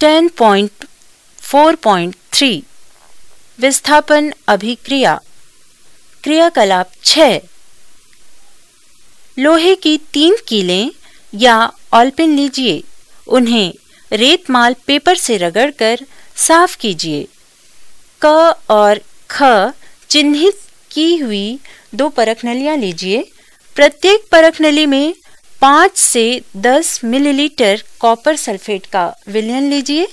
10.4.3 विस्थापन अभिक्रिया क्रियाकलाप लोहे की तीन कीलें या ऑलपिन लीजिए उन्हें रेत माल पेपर से रगड़कर साफ कीजिए क और ख चिन्हित की हुई दो परख नलियाँ लीजिए प्रत्येक परख नली में पाँच से दस मिलीलीटर कॉपर सल्फेट का विलयन लीजिए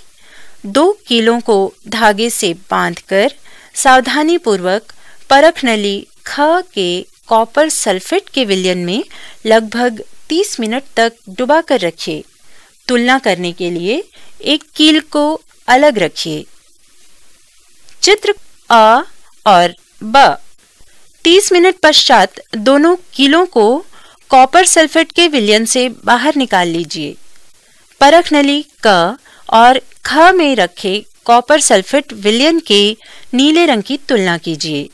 दो कीलों को धागे से बांधकर सावधानी पूर्वक परख नली ख के कॉपर सल्फेट के विलयन में लगभग 30 मिनट तक डुबाकर रखिए तुलना करने के लिए एक कील को अलग रखिए चित्र अ और ब 30 मिनट पश्चात दोनों कीलों को कॉपर सल्फेट के विलयन से बाहर निकाल लीजिए परख नली क और ख में रखे कॉपर सल्फेट विलयन के नीले रंग की तुलना कीजिए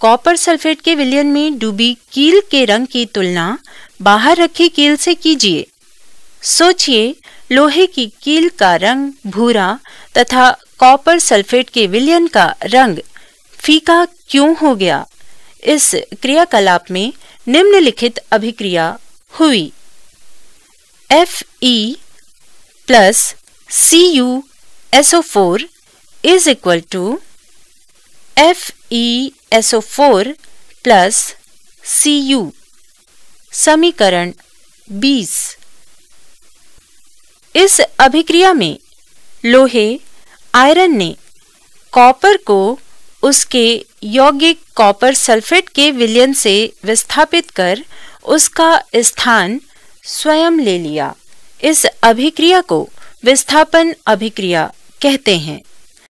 कॉपर सल्फेट के विलयन में डूबी कील के रंग की तुलना बाहर रखी कील से कीजिए सोचिए लोहे की कील का रंग भूरा तथा कॉपर सल्फेट के विलयन का रंग फीका क्यों हो गया इस क्रियाकलाप में निम्नलिखित अभिक्रिया हुई F E plus C U SO four is equal to F E SO four plus C U समीकरण 20 इस अभिक्रिया में लोहे आयरन ने कॉपर को उसके यौगिक कॉपर सल्फेट के विलयन से विस्थापित कर उसका स्थान स्वयं ले लिया इस अभिक्रिया को विस्थापन अभिक्रिया कहते हैं